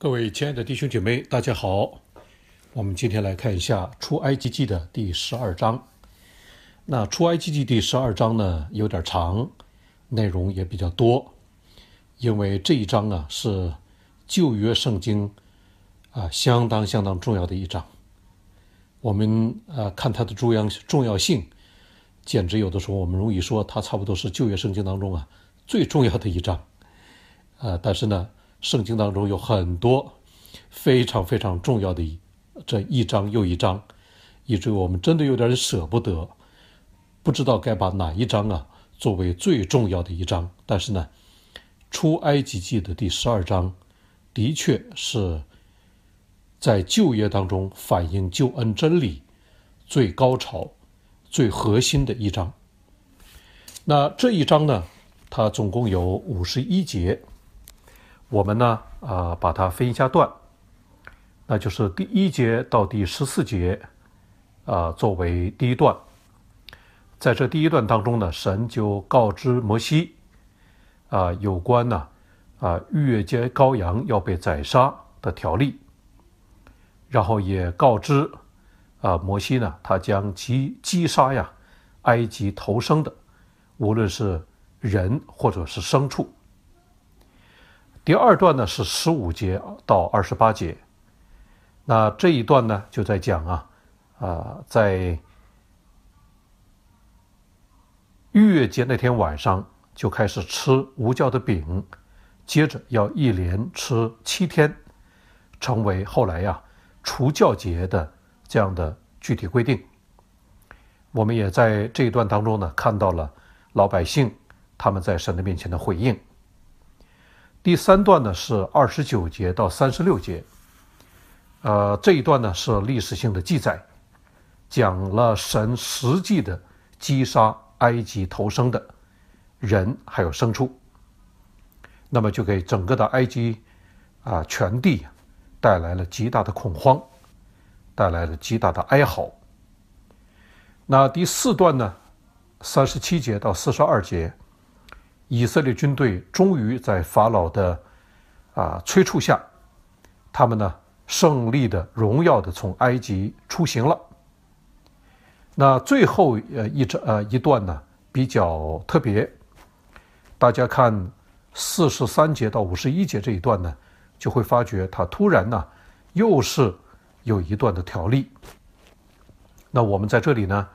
各位亲爱的弟兄姐妹，大家好。我们今天来看一下出埃及记的第十二章。那出埃及记第十二章呢，有点长，内容也比较多。因为这一章啊，是旧约圣经啊，相当相当重要的一章。我们呃，看它的重要重要性，简直有的时候我们容易说它差不多是旧约圣经当中啊最重要的一章啊。但是呢。圣经当中有很多非常非常重要的这一章又一章，以至于我们真的有点舍不得，不知道该把哪一章啊作为最重要的一章。但是呢，《出埃及记》的第十二章的确是在旧约当中反映救恩真理最高潮、最核心的一章。那这一章呢，它总共有五十一节。我们呢，呃，把它分一下段，那就是第一节到第十四节，啊，作为第一段。在这第一段当中呢，神就告知摩西，啊，有关呢，啊，逾越节羔羊要被宰杀的条例。然后也告知，啊，摩西呢，他将击击杀呀，埃及头生的，无论是人或者是牲畜。第二段呢是十五节到二十八节，那这一段呢就在讲啊，呃，在逾越节那天晚上就开始吃无酵的饼，接着要一连吃七天，成为后来呀除教节的这样的具体规定。我们也在这一段当中呢看到了老百姓他们在神的面前的回应。第三段呢是二十九节到三十六节，呃，这一段呢是历史性的记载，讲了神实际的击杀埃及头生的人还有牲畜，那么就给整个的埃及啊全地带来了极大的恐慌，带来了极大的哀嚎。那第四段呢，三十七节到四十二节。以色列军队终于在法老的啊催促下，他们呢胜利的、荣耀的从埃及出行了。那最后呃一章呃一段呢比较特别，大家看四十三节到五十一节这一段呢，就会发觉他突然呢又是有一段的条例。那我们在这里呢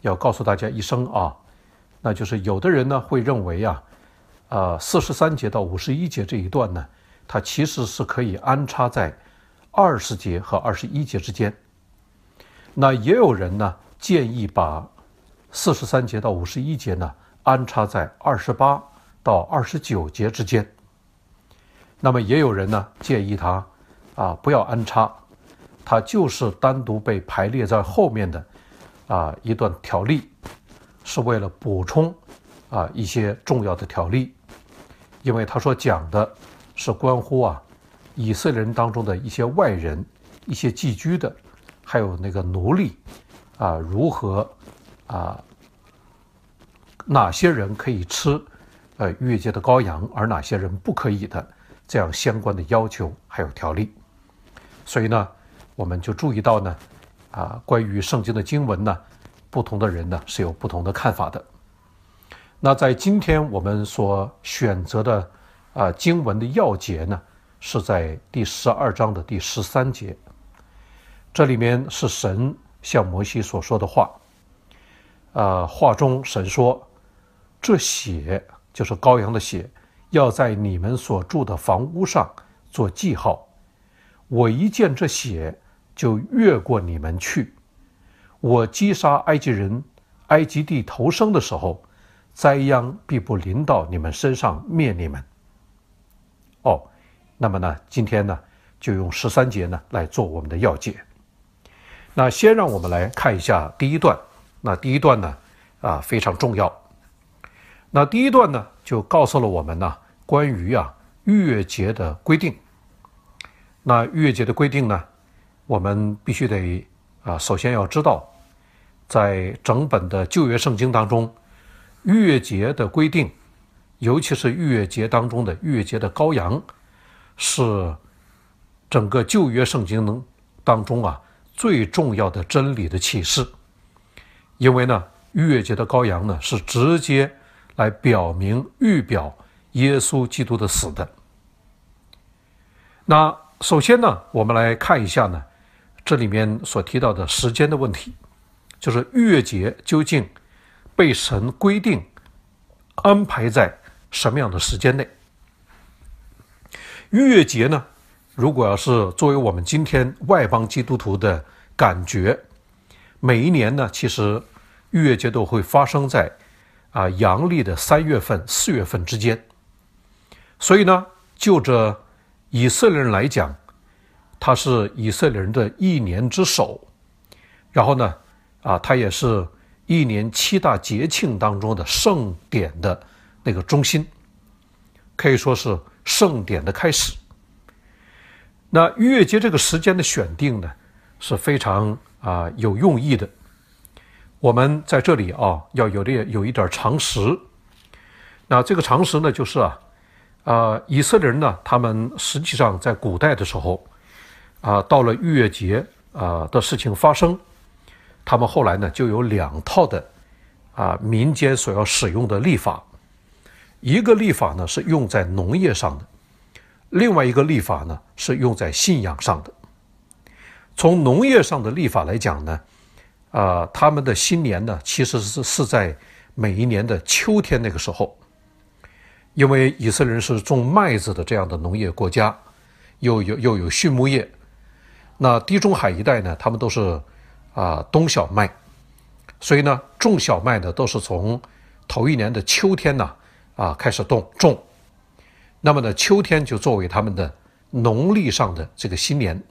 要告诉大家一声啊，那就是有的人呢会认为啊。呃，四十三节到五十一节这一段呢，它其实是可以安插在二十节和二十一节之间。那也有人呢建议把四十三节到五十一节呢安插在二十八到二十九节之间。那么也有人呢建议他啊不要安插，他就是单独被排列在后面的啊一段条例，是为了补充啊一些重要的条例。因为他所讲的，是关乎啊，以色列人当中的一些外人、一些寄居的，还有那个奴隶，啊，如何，啊，哪些人可以吃，呃，越界的羔羊，而哪些人不可以的，这样相关的要求还有条例。所以呢，我们就注意到呢，啊，关于圣经的经文呢，不同的人呢是有不同的看法的。那在今天我们所选择的啊经文的要节呢，是在第十二章的第十三节。这里面是神向摩西所说的话，啊，话中神说：“这血就是羔羊的血，要在你们所住的房屋上做记号。我一见这血，就越过你们去。我击杀埃及人、埃及地头生的时候。”灾殃必不临到你们身上灭你们。哦，那么呢，今天呢，就用十三节呢来做我们的要解。那先让我们来看一下第一段。那第一段呢，啊，非常重要。那第一段呢，就告诉了我们呢关于啊逾越节的规定。那逾越节的规定呢，我们必须得啊首先要知道，在整本的旧约圣经当中。月节的规定，尤其是月节当中的月节的羔羊，是整个旧约圣经能当中啊最重要的真理的启示。因为呢，月节的羔羊呢是直接来表明预表耶稣基督的死的。那首先呢，我们来看一下呢，这里面所提到的时间的问题，就是月节究竟。被神规定安排在什么样的时间内？逾越节呢？如果要是作为我们今天外邦基督徒的感觉，每一年呢，其实逾越节都会发生在啊阳历的三月份、四月份之间。所以呢，就这以色列人来讲，他是以色列人的一年之首。然后呢，啊，他也是。一年七大节庆当中的盛典的那个中心，可以说是盛典的开始。那逾越节这个时间的选定呢，是非常啊有用意的。我们在这里啊要有点有一点常识。那这个常识呢，就是啊，啊以色列人呢，他们实际上在古代的时候，啊到了逾越节啊的事情发生。他们后来呢，就有两套的，啊，民间所要使用的历法，一个历法呢是用在农业上的，另外一个历法呢是用在信仰上的。从农业上的历法来讲呢，啊，他们的新年呢其实是是在每一年的秋天那个时候，因为以色列人是种麦子的这样的农业国家，又有又有畜牧业，那地中海一带呢，他们都是。啊，冬小麦，所以呢，种小麦呢都是从头一年的秋天呢啊开始动种，那么呢，秋天就作为他们的农历上的这个新年，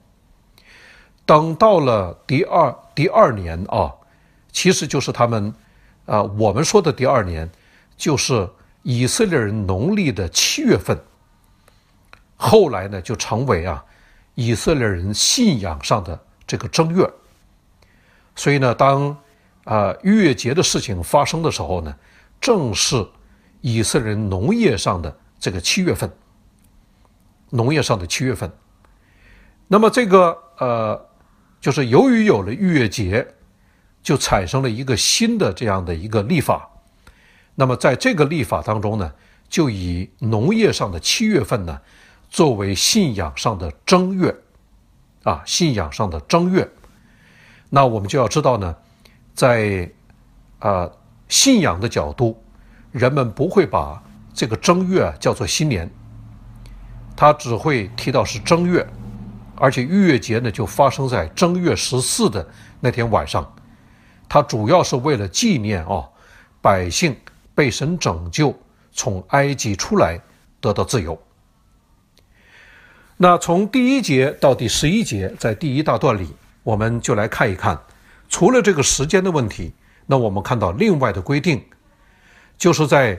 等到了第二第二年啊，其实就是他们啊我们说的第二年，就是以色列人农历的七月份，后来呢就成为啊以色列人信仰上的这个正月。所以呢，当啊逾越节的事情发生的时候呢，正是以色列人农业上的这个七月份，农业上的七月份。那么这个呃，就是由于有了逾越节，就产生了一个新的这样的一个历法。那么在这个历法当中呢，就以农业上的七月份呢，作为信仰上的正月，啊，信仰上的正月。那我们就要知道呢，在啊信仰的角度，人们不会把这个正月叫做新年，他只会提到是正月，而且逾月节呢就发生在正月十四的那天晚上，它主要是为了纪念啊百姓被神拯救从埃及出来得到自由。那从第一节到第十一节，在第一大段里。我们就来看一看，除了这个时间的问题，那我们看到另外的规定，就是在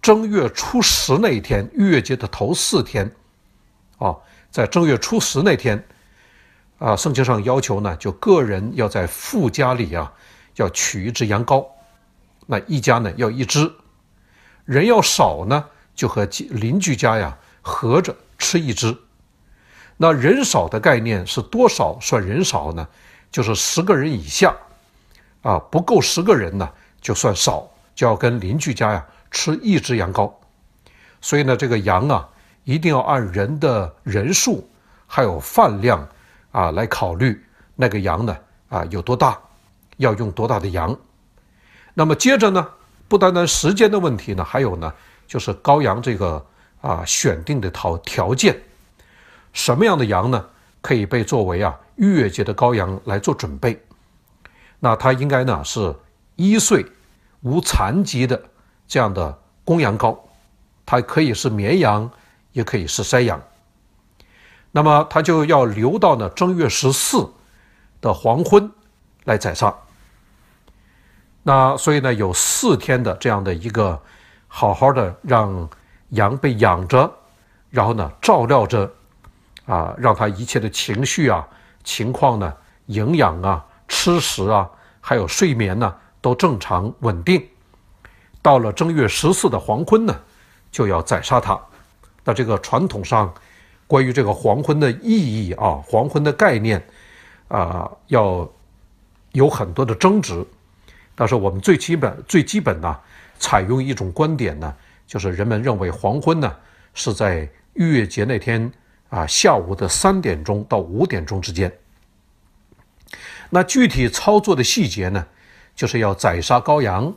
正月初十那一天，月节的头四天，啊，在正月初十那天，啊，圣经上要求呢，就个人要在富家里啊，要取一只羊羔，那一家呢要一只，人要少呢，就和邻居家呀合着吃一只。那人少的概念是多少算人少呢？就是十个人以下，啊不够十个人呢就算少，就要跟邻居家呀吃一只羊羔。所以呢，这个羊啊一定要按人的人数还有饭量，啊来考虑那个羊呢啊有多大，要用多大的羊。那么接着呢，不单单时间的问题呢，还有呢就是羔羊这个啊选定的条条件。什么样的羊呢？可以被作为啊，月节的羔羊来做准备。那它应该呢是一岁、无残疾的这样的公羊羔。它可以是绵羊，也可以是山羊。那么它就要留到呢正月十四的黄昏来宰杀。那所以呢，有四天的这样的一个好好的让羊被养着，然后呢照料着。啊，让他一切的情绪啊、情况呢、营养啊、吃食啊，还有睡眠呢，都正常稳定。到了正月十四的黄昏呢，就要宰杀他。那这个传统上，关于这个黄昏的意义啊、黄昏的概念啊，要有很多的争执。但是我们最基本、最基本呢，采用一种观点呢，就是人们认为黄昏呢是在月节那天。啊，下午的三点钟到五点钟之间。那具体操作的细节呢，就是要宰杀羔羊，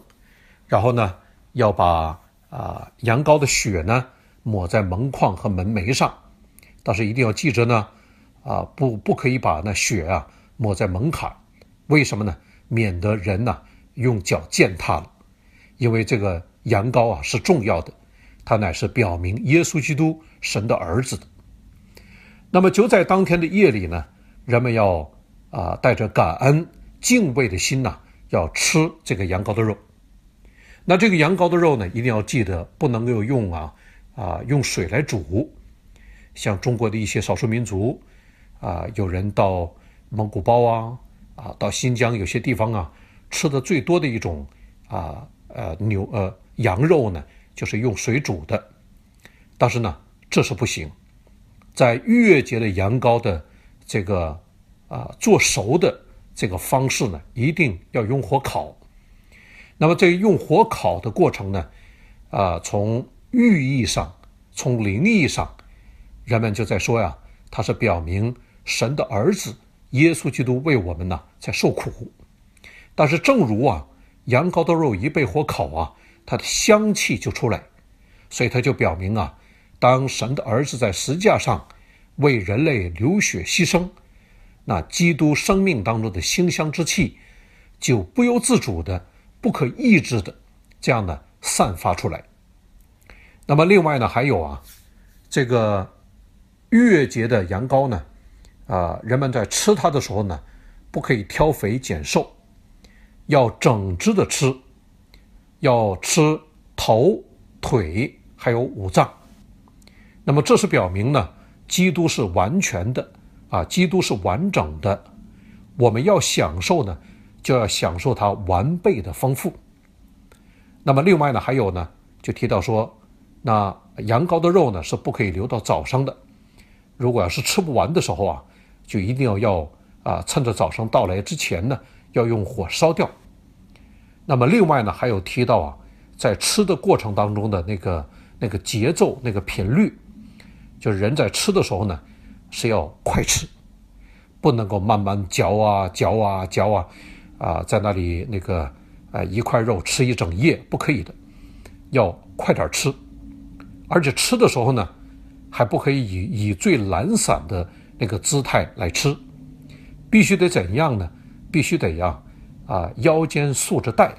然后呢要把啊羊羔的血呢抹在门框和门楣上。但是一定要记着呢，啊不不可以把那血啊抹在门槛，为什么呢？免得人呢用脚践踏了，因为这个羊羔啊是重要的，它乃是表明耶稣基督神的儿子的。那么就在当天的夜里呢，人们要啊带着感恩敬畏的心呐，要吃这个羊羔的肉。那这个羊羔的肉呢，一定要记得不能够用啊啊用水来煮。像中国的一些少数民族啊，有人到蒙古包啊啊到新疆有些地方啊，吃的最多的一种啊呃牛呃羊肉呢，就是用水煮的，但是呢这是不行。在月节的羊羔的这个啊做熟的这个方式呢，一定要用火烤。那么这用火烤的过程呢，啊，从寓意上、从灵意上，人们就在说呀，它是表明神的儿子耶稣基督为我们呢在受苦。但是正如啊，羊羔的肉一被火烤啊，它的香气就出来，所以它就表明啊。当神的儿子在石架上为人类流血牺牲，那基督生命当中的馨香之气就不由自主的、不可抑制的这样呢散发出来。那么，另外呢，还有啊，这个月节的羊羔呢，啊，人们在吃它的时候呢，不可以挑肥拣瘦，要整只的吃，要吃头、腿，还有五脏。那么这是表明呢，基督是完全的，啊，基督是完整的，我们要享受呢，就要享受它完备的丰富。那么另外呢，还有呢，就提到说，那羊羔的肉呢是不可以留到早上的，如果要是吃不完的时候啊，就一定要要啊，趁着早上到来之前呢，要用火烧掉。那么另外呢，还有提到啊，在吃的过程当中的那个那个节奏、那个频率。就是人在吃的时候呢，是要快吃，不能够慢慢嚼啊嚼啊嚼啊，啊，在那里那个，呃一块肉吃一整夜不可以的，要快点吃，而且吃的时候呢，还不可以以以最懒散的那个姿态来吃，必须得怎样呢？必须得呀，啊，腰间束着带，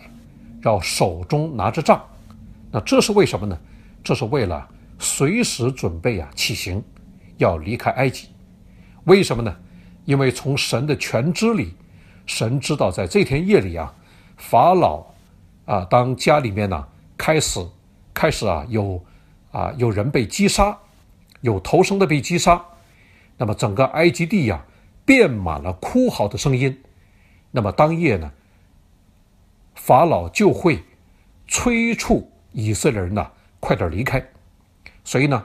要手中拿着杖，那这是为什么呢？这是为了。随时准备啊起行，要离开埃及，为什么呢？因为从神的全知里，神知道在这天夜里啊，法老啊，当家里面呢开始开始啊有啊有人被击杀，有投生的被击杀，那么整个埃及地呀变满了哭嚎的声音。那么当夜呢，法老就会催促以色列人呢快点离开。所以呢，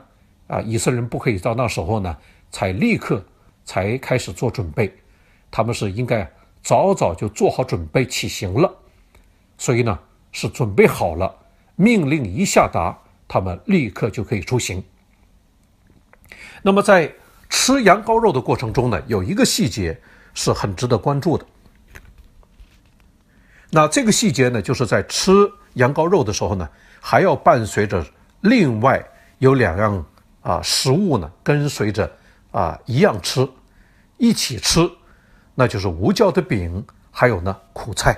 啊，以色列人不可以到那时候呢才立刻才开始做准备，他们是应该早早就做好准备起行了。所以呢，是准备好了，命令一下达，他们立刻就可以出行。那么在吃羊羔肉的过程中呢，有一个细节是很值得关注的。那这个细节呢，就是在吃羊羔肉的时候呢，还要伴随着另外。有两样啊，食物呢跟随着啊，一样吃，一起吃，那就是无酵的饼，还有呢苦菜。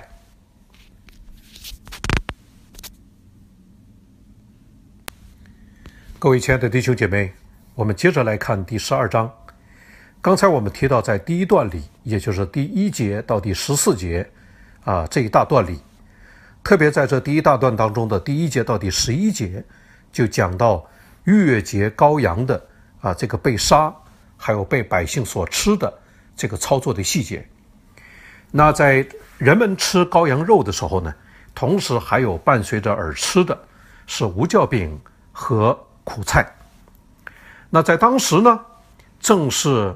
各位亲爱的弟兄姐妹，我们接着来看第十二章。刚才我们提到，在第一段里，也就是第一节到第十四节啊这一大段里，特别在这第一大段当中的第一节到第十一节，就讲到。月节羔羊的啊，这个被杀，还有被百姓所吃的这个操作的细节。那在人们吃羔羊肉的时候呢，同时还有伴随着耳吃的是无酵饼和苦菜。那在当时呢，正是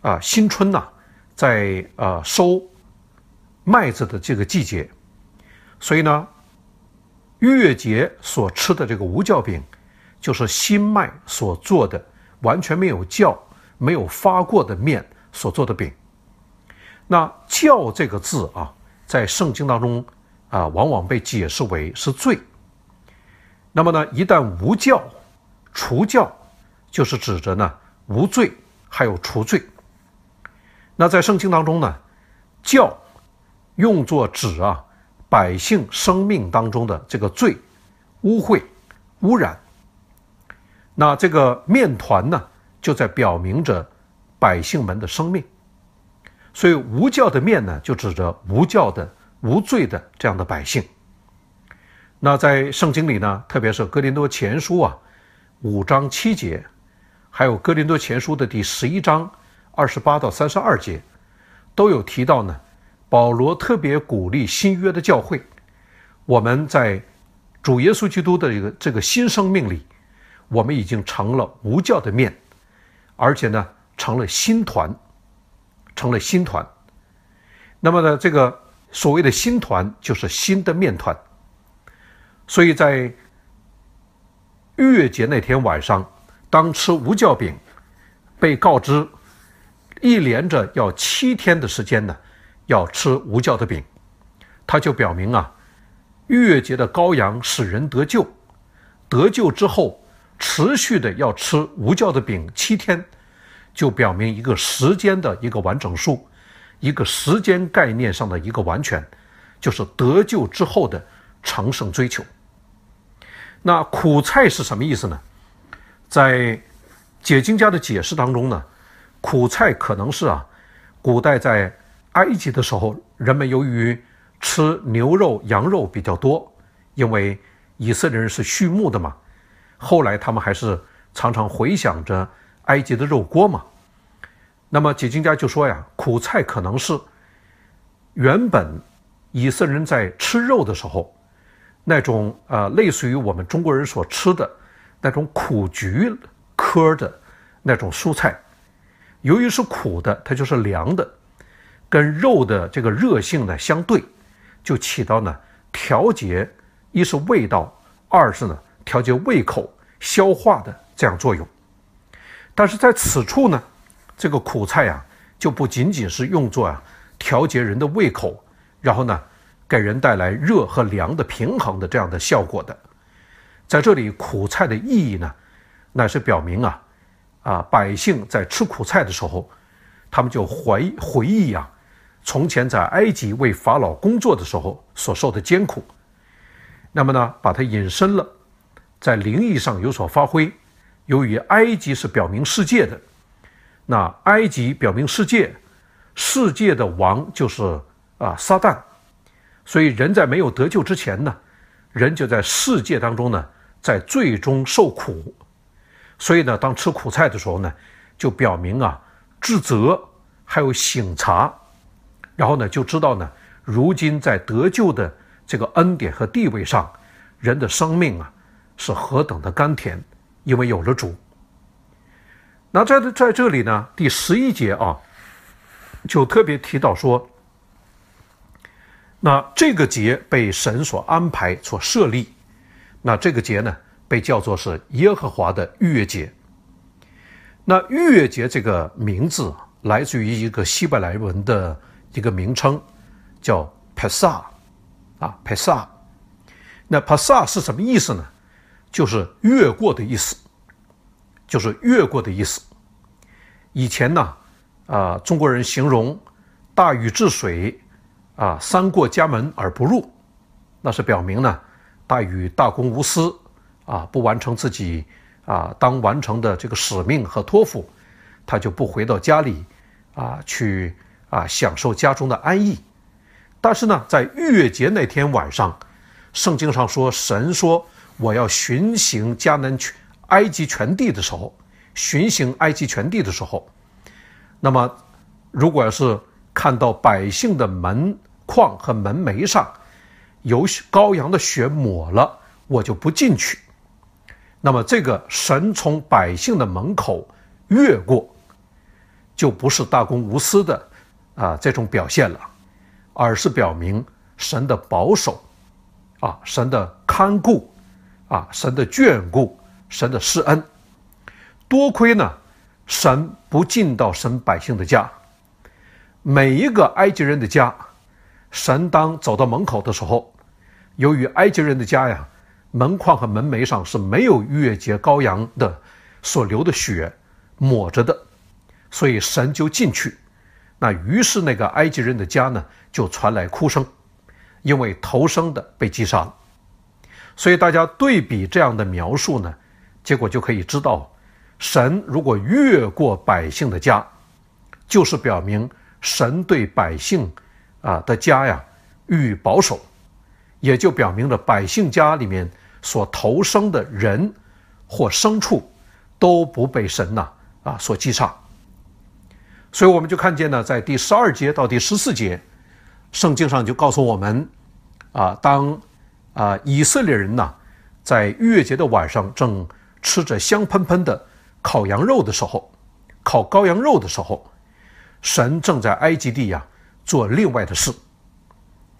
啊新春呐，在呃收麦子的这个季节，所以呢，月节所吃的这个无酵饼。就是新麦所做的，完全没有叫、没有发过的面所做的饼。那“叫”这个字啊，在圣经当中啊，往往被解释为是罪。那么呢，一旦无教、除教，就是指着呢无罪，还有除罪。那在圣经当中呢，“教”用作指啊百姓生命当中的这个罪、污秽、污染。那这个面团呢，就在表明着百姓们的生命，所以无教的面呢，就指着无教的、无罪的这样的百姓。那在圣经里呢，特别是《哥林多前书》啊，五章七节，还有《哥林多前书》的第十一章二十八到三十二节，都有提到呢。保罗特别鼓励新约的教会，我们在主耶稣基督的一个这个新生命里。我们已经成了无教的面，而且呢，成了新团，成了新团。那么呢，这个所谓的“新团”就是新的面团。所以在月节那天晚上，当吃无教饼，被告知一连着要七天的时间呢，要吃无教的饼，他就表明啊，月节的羔羊使人得救，得救之后。持续的要吃无酵的饼七天，就表明一个时间的一个完整数，一个时间概念上的一个完全，就是得救之后的长盛追求。那苦菜是什么意思呢？在解经家的解释当中呢，苦菜可能是啊，古代在埃及的时候，人们由于吃牛肉、羊肉比较多，因为以色列人是畜牧的嘛。后来他们还是常常回想着埃及的肉锅嘛。那么解经家就说呀，苦菜可能是原本以色列人在吃肉的时候，那种呃类似于我们中国人所吃的那种苦菊科的那种蔬菜，由于是苦的，它就是凉的，跟肉的这个热性呢相对，就起到呢调节，一是味道，二是呢。调节胃口、消化的这样作用，但是在此处呢，这个苦菜啊，就不仅仅是用作啊调节人的胃口，然后呢，给人带来热和凉的平衡的这样的效果的。在这里，苦菜的意义呢，乃是表明啊，啊百姓在吃苦菜的时候，他们就怀回忆啊，从前在埃及为法老工作的时候所受的艰苦，那么呢，把它引申了。在灵异上有所发挥。由于埃及是表明世界的，那埃及表明世界，世界的王就是啊撒旦。所以人在没有得救之前呢，人就在世界当中呢，在最终受苦。所以呢，当吃苦菜的时候呢，就表明啊自责，还有省察，然后呢就知道呢，如今在得救的这个恩典和地位上，人的生命啊。是何等的甘甜，因为有了主。那在在这里呢，第十一节啊，就特别提到说，那这个节被神所安排、所设立，那这个节呢，被叫做是耶和华的逾越节。那逾越节这个名字来自于一个希伯来文的一个名称，叫 p 萨 s a 啊 p 萨，s a 那 p 萨 s a 是什么意思呢？就是越过的意思，就是越过的意思。以前呢，啊，中国人形容大禹治水，啊，三过家门而不入，那是表明呢，大禹大公无私，啊，不完成自己啊当完成的这个使命和托付，他就不回到家里，啊，去啊享受家中的安逸。但是呢，在逾越节那天晚上，圣经上说，神说。我要巡行迦南全埃及全地的时候，巡行埃及全地的时候，那么，如果要是看到百姓的门框和门楣上有羔羊的血抹了，我就不进去。那么，这个神从百姓的门口越过，就不是大公无私的啊这种表现了，而是表明神的保守，啊，神的看顾。啊，神的眷顾，神的施恩，多亏呢，神不进到神百姓的家。每一个埃及人的家，神当走到门口的时候，由于埃及人的家呀，门框和门楣上是没有逾越节羔羊的所流的血抹着的，所以神就进去。那于是那个埃及人的家呢，就传来哭声，因为头生的被击杀了。所以大家对比这样的描述呢，结果就可以知道，神如果越过百姓的家，就是表明神对百姓，啊的家呀予以保守，也就表明了百姓家里面所投生的人或牲畜都不被神呐啊所击杀。所以我们就看见呢，在第十二节到第十四节，圣经上就告诉我们，啊当。啊，以色列人呢，在逾越节的晚上正吃着香喷喷的烤羊肉的时候，烤羔羊肉的时候，神正在埃及地呀做另外的事。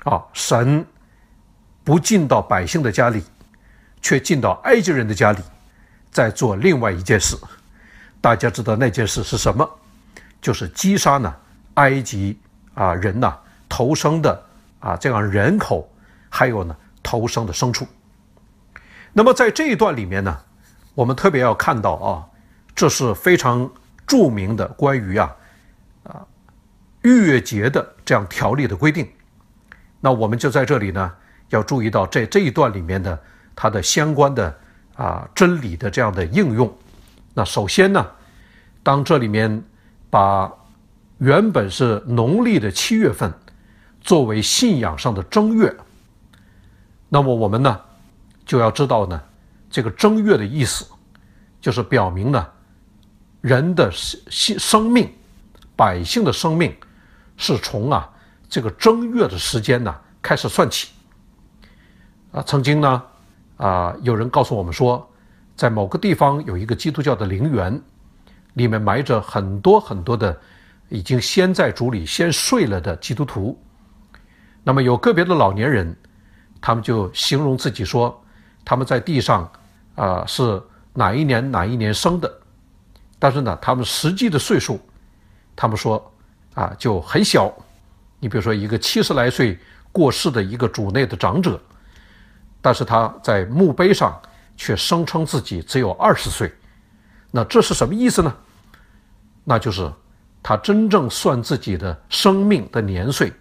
啊，神不进到百姓的家里，却进到埃及人的家里，在做另外一件事。大家知道那件事是什么？就是击杀呢埃及啊人呐投生的啊这样人口，还有呢。逃生的牲畜。那么在这一段里面呢，我们特别要看到啊，这是非常著名的关于啊啊月节的这样条例的规定。那我们就在这里呢，要注意到在这一段里面的它的相关的啊真理的这样的应用。那首先呢，当这里面把原本是农历的七月份作为信仰上的正月。那么我们呢，就要知道呢，这个正月的意思，就是表明呢，人的生生生命，百姓的生命，是从啊这个正月的时间呢开始算起。啊，曾经呢，啊有人告诉我们说，在某个地方有一个基督教的陵园，里面埋着很多很多的已经先在主里先睡了的基督徒。那么有个别的老年人。他们就形容自己说，他们在地上，啊是哪一年哪一年生的，但是呢，他们实际的岁数，他们说啊就很小。你比如说一个七十来岁过世的一个主内的长者，但是他在墓碑上却声称自己只有二十岁。那这是什么意思呢？那就是他真正算自己的生命的年岁，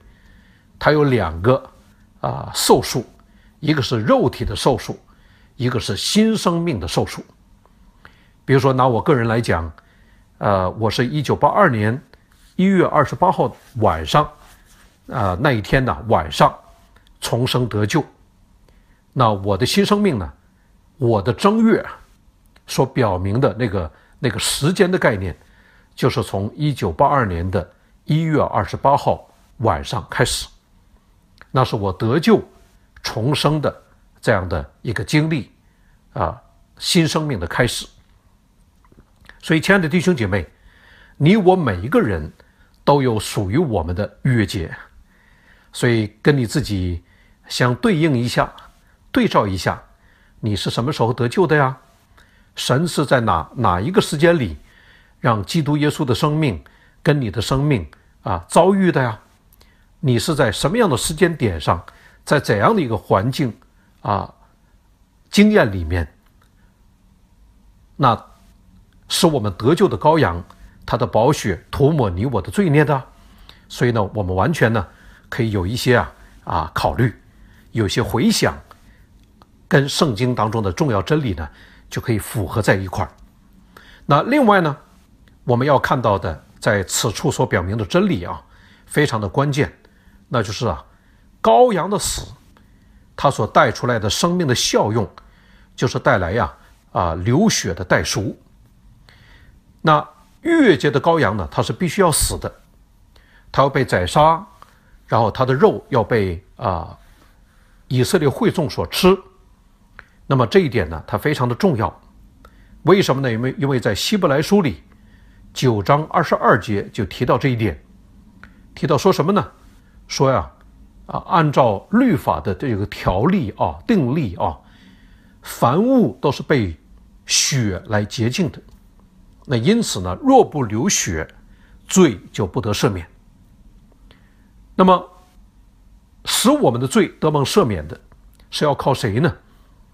他有两个啊寿数。一个是肉体的寿数，一个是新生命的寿数。比如说，拿我个人来讲，呃，我是一九八二年一月二十八号晚上，呃，那一天呢晚上重生得救。那我的新生命呢，我的正月所表明的那个那个时间的概念，就是从一九八二年的一月二十八号晚上开始，那是我得救。重生的这样的一个经历，啊，新生命的开始。所以，亲爱的弟兄姐妹，你我每一个人都有属于我们的逾越节。所以，跟你自己相对应一下，对照一下，你是什么时候得救的呀？神是在哪哪一个时间里让基督耶稣的生命跟你的生命啊遭遇的呀？你是在什么样的时间点上？在怎样的一个环境啊，经验里面，那使我们得救的羔羊，他的宝血涂抹你我的罪孽的，所以呢，我们完全呢可以有一些啊啊考虑，有些回想，跟圣经当中的重要真理呢就可以符合在一块儿。那另外呢，我们要看到的在此处所表明的真理啊，非常的关键，那就是啊。羔羊的死，它所带出来的生命的效用，就是带来呀啊流血的代赎。那逾越节的羔羊呢，它是必须要死的，它要被宰杀，然后它的肉要被啊以色列会众所吃。那么这一点呢，它非常的重要。为什么呢？因为因为在希伯来书里九章二十二节就提到这一点，提到说什么呢？说呀。啊，按照律法的这个条例啊、定例啊，凡物都是被血来洁净的。那因此呢，若不流血，罪就不得赦免。那么，使我们的罪得蒙赦免的，是要靠谁呢？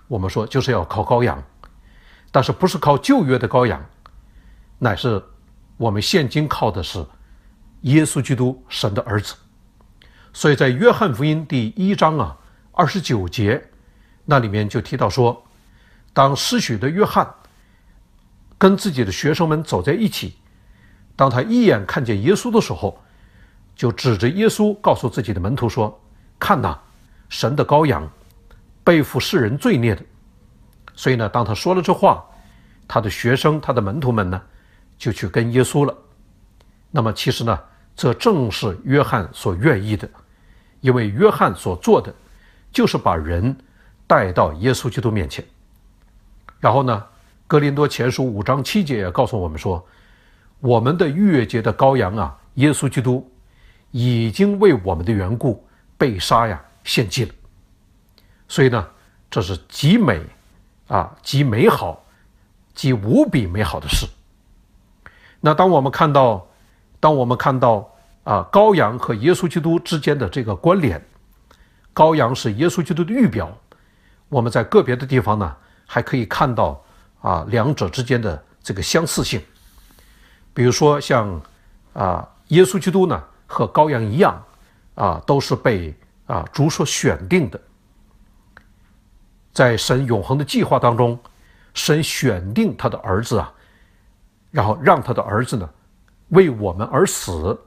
我们说，就是要靠羔羊。但是不是靠旧约的羔羊，乃是我们现今靠的是耶稣基督神的儿子。所以在《约翰福音》第一章啊，二十九节，那里面就提到说，当失许的约翰跟自己的学生们走在一起，当他一眼看见耶稣的时候，就指着耶稣告诉自己的门徒说：“看呐，神的羔羊，背负世人罪孽的。”所以呢，当他说了这话，他的学生、他的门徒们呢，就去跟耶稣了。那么其实呢，这正是约翰所愿意的。因为约翰所做的，就是把人带到耶稣基督面前。然后呢，《哥林多前书》五章七节也告诉我们说，我们的逾越节的羔羊啊，耶稣基督已经为我们的缘故被杀呀，献祭了。所以呢，这是极美，啊，极美好，极无比美好的事。那当我们看到，当我们看到。啊，羔羊和耶稣基督之间的这个关联，羔羊是耶稣基督的预表。我们在个别的地方呢，还可以看到啊两者之间的这个相似性。比如说，像啊耶稣基督呢和羔羊一样啊，都是被啊主所选定的。在神永恒的计划当中，神选定他的儿子啊，然后让他的儿子呢为我们而死。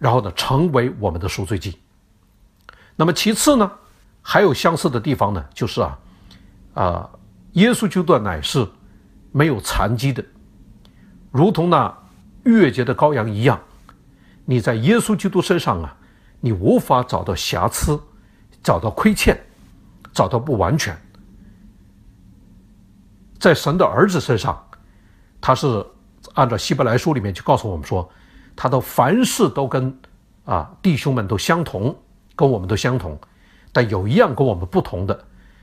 然后呢，成为我们的赎罪祭。那么其次呢，还有相似的地方呢，就是啊，啊，耶稣基督乃是没有残疾的，如同那月越节的羔羊一样。你在耶稣基督身上啊，你无法找到瑕疵，找到亏欠，找到不完全。在神的儿子身上，他是按照希伯来书里面就告诉我们说。他都凡事都跟，啊，弟兄们都相同，跟我们都相同，但有一样跟我们不同的，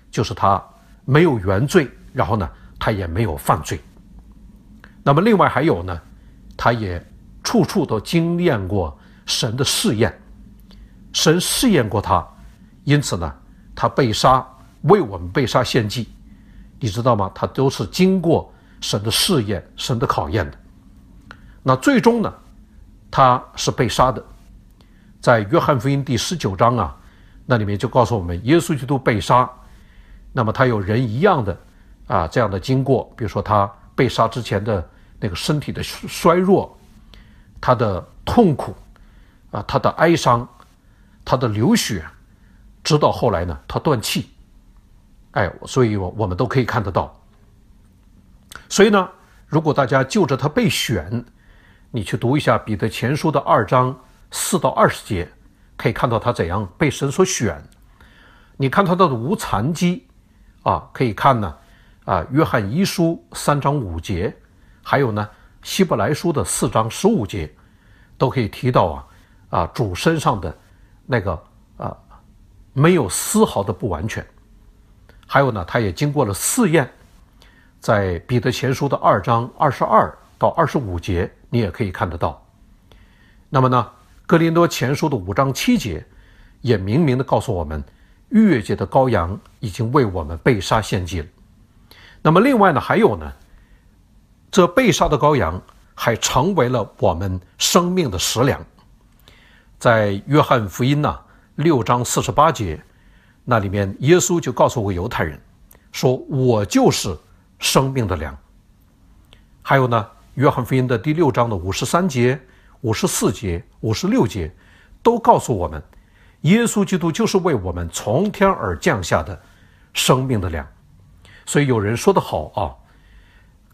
就是他没有原罪，然后呢，他也没有犯罪。那么另外还有呢，他也处处都经验过神的试验，神试验过他，因此呢，他被杀为我们被杀献祭，你知道吗？他都是经过神的试验、神的考验的。那最终呢？他是被杀的，在约翰福音第十九章啊，那里面就告诉我们，耶稣基督被杀，那么他有人一样的啊这样的经过，比如说他被杀之前的那个身体的衰弱，他的痛苦啊，他的哀伤，他的流血，直到后来呢，他断气，哎，所以我我们都可以看得到。所以呢，如果大家就着他被选。你去读一下《彼得前书》的二章四到二十节，可以看到他怎样被神所选。你看他的无残疾，啊，可以看呢，啊，《约翰一书》三章五节，还有呢，《希伯来书》的四章十五节，都可以提到啊，啊，主身上的那个啊，没有丝毫的不完全。还有呢，他也经过了试验，在《彼得前书》的二章二十二到二十五节。你也可以看得到。那么呢，《哥林多前书》的五章七节也明明的告诉我们，越界的羔羊已经为我们被杀献祭了。那么另外呢，还有呢，这被杀的羔羊还成为了我们生命的食粮。在《约翰福音》呢六章四十八节，那里面耶稣就告诉过犹太人，说我就是生命的粮。还有呢。约翰福音的第六章的五十三节、五十四节、五十六节，都告诉我们，耶稣基督就是为我们从天而降下的生命的粮。所以有人说得好啊：“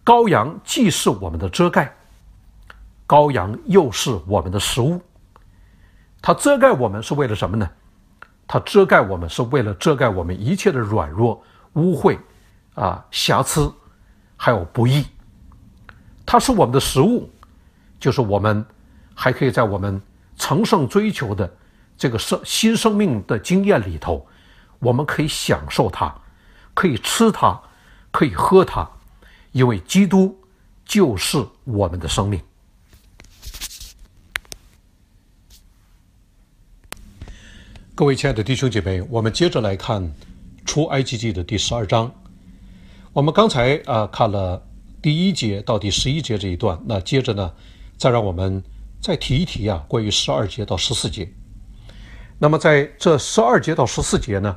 羔羊既是我们的遮盖，羔羊又是我们的食物。”它遮盖我们是为了什么呢？它遮盖我们是为了遮盖我们一切的软弱、污秽、啊瑕疵，还有不义。它是我们的食物，就是我们还可以在我们乘胜追求的这个生新生命的经验里头，我们可以享受它，可以吃它，可以喝它，因为基督就是我们的生命。各位亲爱的弟兄姐妹，我们接着来看出埃及记的第十二章。我们刚才啊看了。第一节到第十一节这一段，那接着呢，再让我们再提一提啊，关于十二节到十四节。那么在这十二节到十四节呢，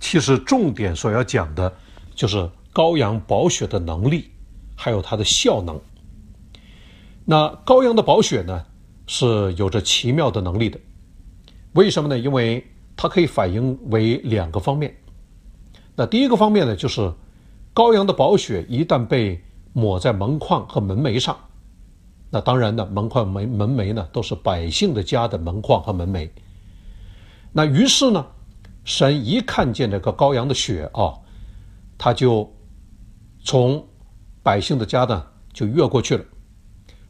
其实重点所要讲的就是羔羊保血的能力，还有它的效能。那羔羊的保血呢，是有着奇妙的能力的。为什么呢？因为它可以反映为两个方面。那第一个方面呢，就是羔羊的保血一旦被抹在门框和门楣上，那当然呢，门框门门楣呢，都是百姓的家的门框和门楣。那于是呢，神一看见这个羔羊的血啊，他就从百姓的家呢就越过去了。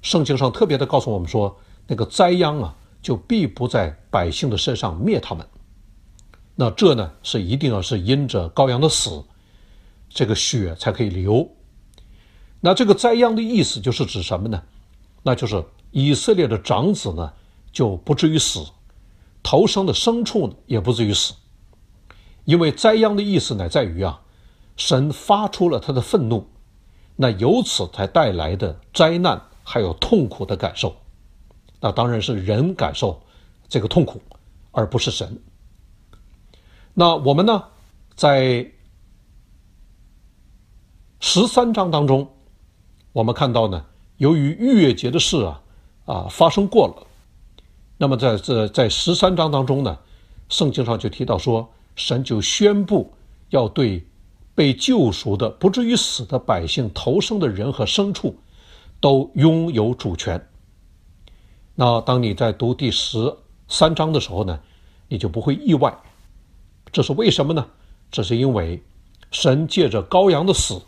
圣经上特别的告诉我们说，那个灾殃啊，就必不在百姓的身上灭他们。那这呢，是一定要是因着羔羊的死，这个血才可以流。那这个灾殃的意思就是指什么呢？那就是以色列的长子呢就不至于死，头生的牲畜呢也不至于死，因为灾殃的意思乃在于啊，神发出了他的愤怒，那由此才带来的灾难还有痛苦的感受，那当然是人感受这个痛苦，而不是神。那我们呢，在十三章当中。我们看到呢，由于逾越节的事啊，啊发生过了。那么在这在十三章当中呢，圣经上就提到说，神就宣布要对被救赎的、不至于死的百姓、投生的人和牲畜，都拥有主权。那当你在读第十三章的时候呢，你就不会意外。这是为什么呢？这是因为神借着羔羊的死，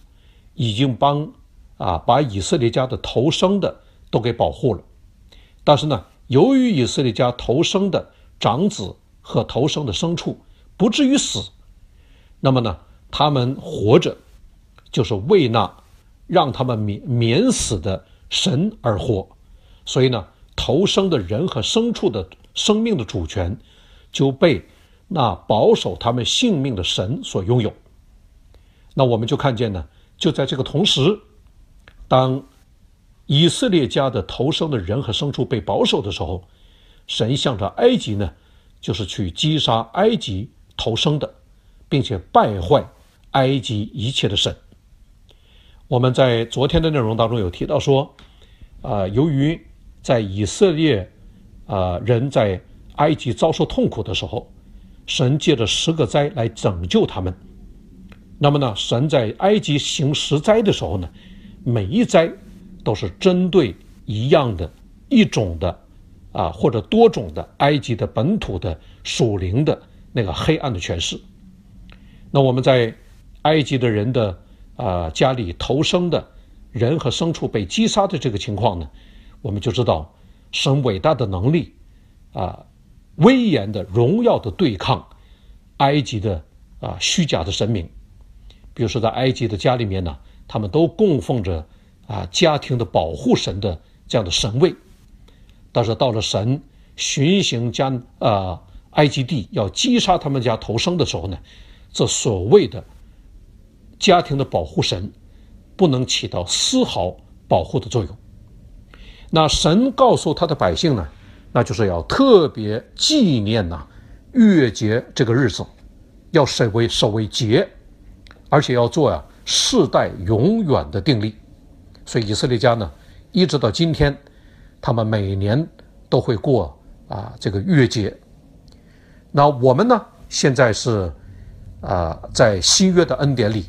已经帮。啊，把以色列家的头生的都给保护了，但是呢，由于以色列家头生的长子和头生的牲畜不至于死，那么呢，他们活着就是为那让他们免免死的神而活，所以呢，头生的人和牲畜的生命的主权就被那保守他们性命的神所拥有。那我们就看见呢，就在这个同时。当以色列家的投生的人和牲畜被保守的时候，神向着埃及呢，就是去击杀埃及投生的，并且败坏埃及一切的神。我们在昨天的内容当中有提到说，呃，由于在以色列啊人在埃及遭受痛苦的时候，神借着十个灾来拯救他们。那么呢，神在埃及行十灾的时候呢？每一灾都是针对一样的、一种的啊，或者多种的埃及的本土的属灵的那个黑暗的权势。那我们在埃及的人的啊家里投生的人和牲畜被击杀的这个情况呢，我们就知道神伟大的能力啊、威严的、荣耀的对抗埃及的啊虚假的神明。比如说在埃及的家里面呢。他们都供奉着啊家庭的保护神的这样的神位，但是到了神巡行加呃埃及地要击杀他们家头生的时候呢，这所谓的家庭的保护神不能起到丝毫保护的作用。那神告诉他的百姓呢，那就是要特别纪念呐月节这个日子，要守为守为节，而且要做呀。世代永远的定力。所以以色列家呢，一直到今天，他们每年都会过啊这个月节。那我们呢，现在是啊在新约的恩典里，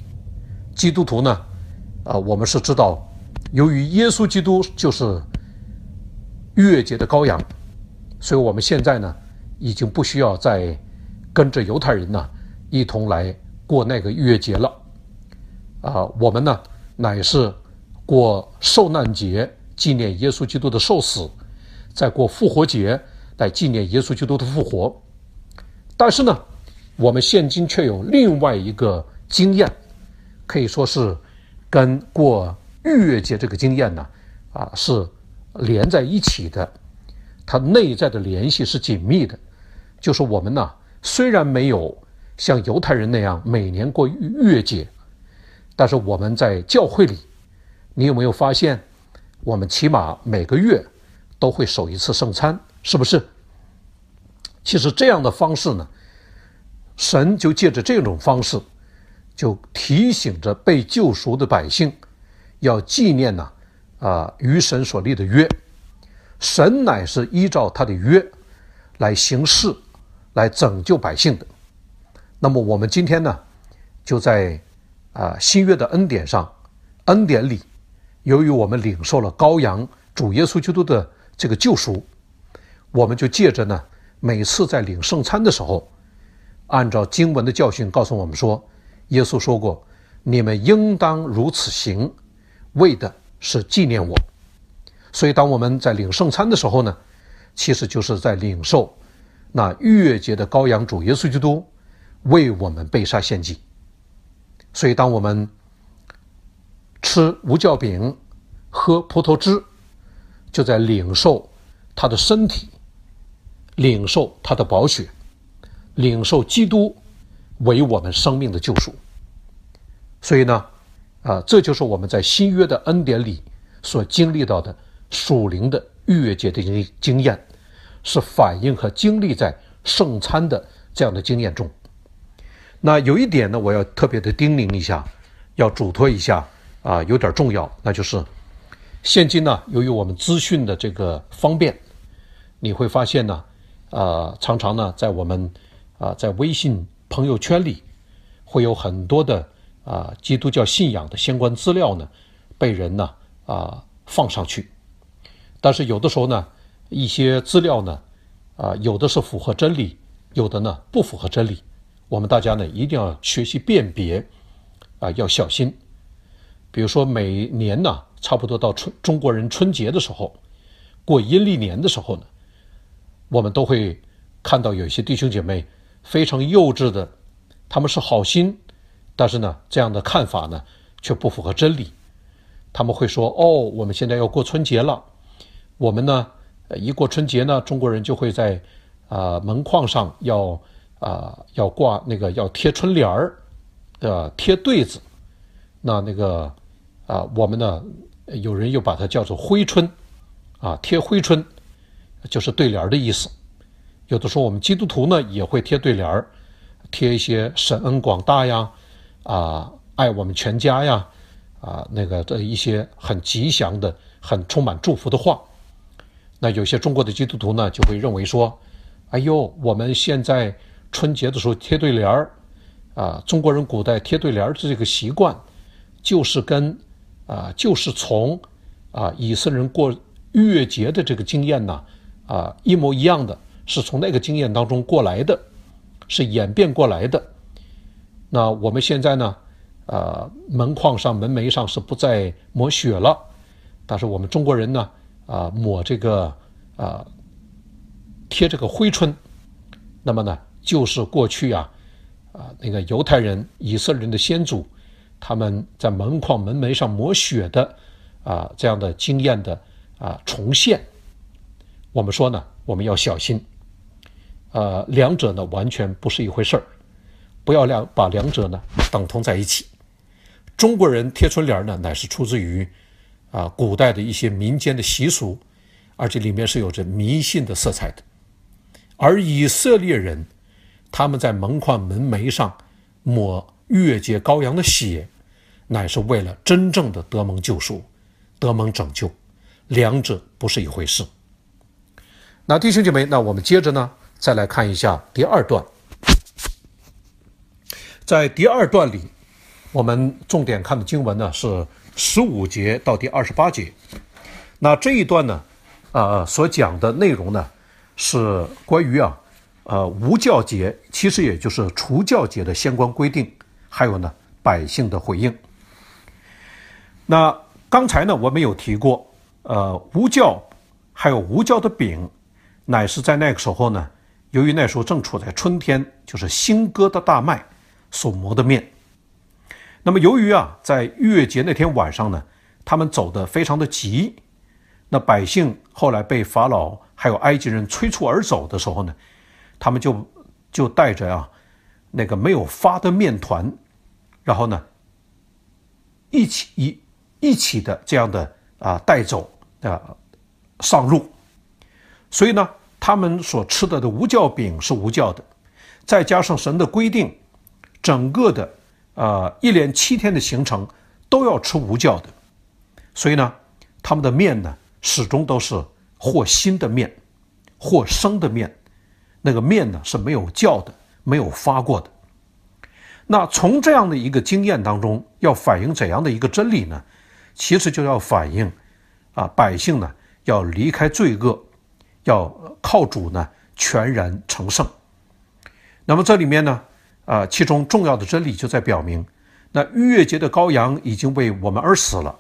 基督徒呢，啊我们是知道，由于耶稣基督就是月节的羔羊，所以我们现在呢，已经不需要再跟着犹太人呢一同来过那个月节了。啊，我们呢，乃是过受难节纪念耶稣基督的受死，再过复活节来纪念耶稣基督的复活。但是呢，我们现今却有另外一个经验，可以说是跟过逾越节这个经验呢，啊，是连在一起的，它内在的联系是紧密的。就是我们呢，虽然没有像犹太人那样每年过逾越节。但是我们在教会里，你有没有发现，我们起码每个月都会守一次圣餐，是不是？其实这样的方式呢，神就借着这种方式，就提醒着被救赎的百姓，要纪念呢，啊，与神所立的约，神乃是依照他的约来行事，来拯救百姓的。那么我们今天呢，就在。啊，新约的恩典上，恩典里，由于我们领受了羔羊主耶稣基督的这个救赎，我们就借着呢，每次在领圣餐的时候，按照经文的教训告诉我们说，耶稣说过，你们应当如此行，为的是纪念我。所以，当我们在领圣餐的时候呢，其实就是在领受那逾越节的羔羊主耶稣基督为我们被杀献祭。所以，当我们吃无酵饼、喝葡萄汁，就在领受他的身体，领受他的宝血，领受基督为我们生命的救赎。所以呢，啊，这就是我们在新约的恩典里所经历到的属灵的逾越节的经经验，是反映和经历在圣餐的这样的经验中。那有一点呢，我要特别的叮咛一下，要嘱托一下啊，有点重要。那就是，现今呢，由于我们资讯的这个方便，你会发现呢，呃，常常呢，在我们啊，在微信朋友圈里，会有很多的啊基督教信仰的相关资料呢，被人呢啊放上去，但是有的时候呢，一些资料呢，啊，有的是符合真理，有的呢不符合真理。我们大家呢，一定要学习辨别，啊，要小心。比如说，每年呢，差不多到春中国人春节的时候，过阴历年的时候呢，我们都会看到有一些弟兄姐妹非常幼稚的，他们是好心，但是呢，这样的看法呢，却不符合真理。他们会说：“哦，我们现在要过春节了，我们呢，一过春节呢，中国人就会在啊门框上要。”啊，要挂那个要贴春联儿，呃，贴对子。那那个啊，我们呢，有人又把它叫做“挥春”，啊，贴挥春，就是对联的意思。有的时候我们基督徒呢，也会贴对联儿，贴一些“神恩广大”呀，啊，爱我们全家呀，啊，那个的一些很吉祥的、很充满祝福的话。那有些中国的基督徒呢，就会认为说：“哎呦，我们现在。”春节的时候贴对联儿，啊，中国人古代贴对联儿的这个习惯，就是跟啊，就是从啊以色列人过月节的这个经验呢，啊一模一样的是从那个经验当中过来的，是演变过来的。那我们现在呢，呃，门框上门楣上是不再抹雪了，但是我们中国人呢，啊，抹这个啊，贴这个灰春，那么呢？就是过去啊，啊，那个犹太人、以色列人的先祖，他们在门框、门楣上抹血的啊，这样的经验的啊重现。我们说呢，我们要小心，呃，两者呢完全不是一回事儿，不要两把两者呢等同在一起。中国人贴春联呢，乃是出自于啊古代的一些民间的习俗，而且里面是有着迷信的色彩的，而以色列人。他们在门框门楣上抹越界羔羊的血，乃是为了真正的德蒙救赎、德蒙拯救，两者不是一回事。那弟兄姐妹，那我们接着呢，再来看一下第二段。在第二段里，我们重点看的经文呢是十五节到第二十八节。那这一段呢，啊，所讲的内容呢，是关于啊。呃，无教节其实也就是除教节的相关规定，还有呢百姓的回应。那刚才呢我们有提过，呃，无教还有无教的饼，乃是在那个时候呢，由于那时候正处在春天，就是新割的大麦所磨的面。那么由于啊，在月节那天晚上呢，他们走的非常的急，那百姓后来被法老还有埃及人催促而走的时候呢。他们就就带着啊，那个没有发的面团，然后呢，一起一一起的这样的啊带走啊上路，所以呢，他们所吃的的无酵饼是无酵的，再加上神的规定，整个的呃一连七天的行程都要吃无酵的，所以呢，他们的面呢始终都是或新的面或生的面。那个面呢是没有叫的，没有发过的。那从这样的一个经验当中，要反映怎样的一个真理呢？其实就要反映，啊，百姓呢要离开罪恶，要靠主呢全然成圣。那么这里面呢，啊，其中重要的真理就在表明，那逾越节的羔羊已经为我们而死了。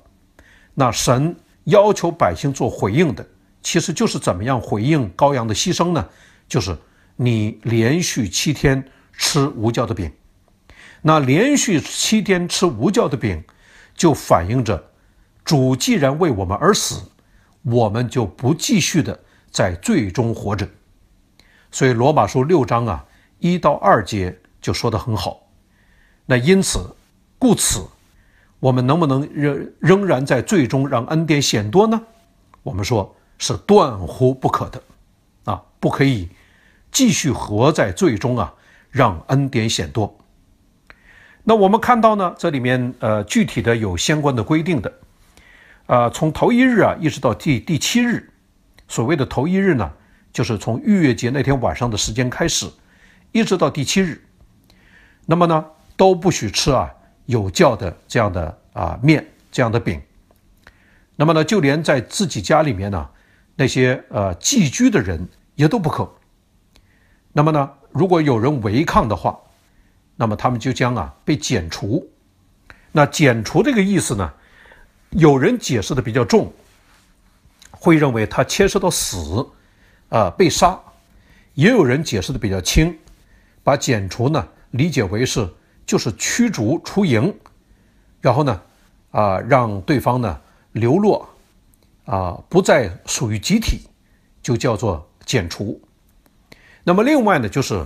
那神要求百姓做回应的，其实就是怎么样回应羔羊的牺牲呢？就是。你连续七天吃无酵的饼，那连续七天吃无酵的饼，就反映着主既然为我们而死，我们就不继续的在最终活着。所以罗马书六章啊一到二节就说的很好。那因此，故此，我们能不能仍仍然在最终让恩典显多呢？我们说是断乎不可的啊，不可以。继续活在罪中啊，让恩典显多。那我们看到呢，这里面呃具体的有相关的规定的，啊，从头一日啊一直到第第七日，所谓的头一日呢，就是从逾越节那天晚上的时间开始，一直到第七日，那么呢都不许吃啊有酵的这样的啊面这样的饼。那么呢，就连在自己家里面呢那些呃寄居的人也都不可。那么呢，如果有人违抗的话，那么他们就将啊被减除。那减除这个意思呢，有人解释的比较重，会认为他牵涉到死，啊被杀；也有人解释的比较轻，把减除呢理解为是就是驱逐出营，然后呢啊让对方呢流落，啊不再属于集体，就叫做减除。那么另外呢，就是，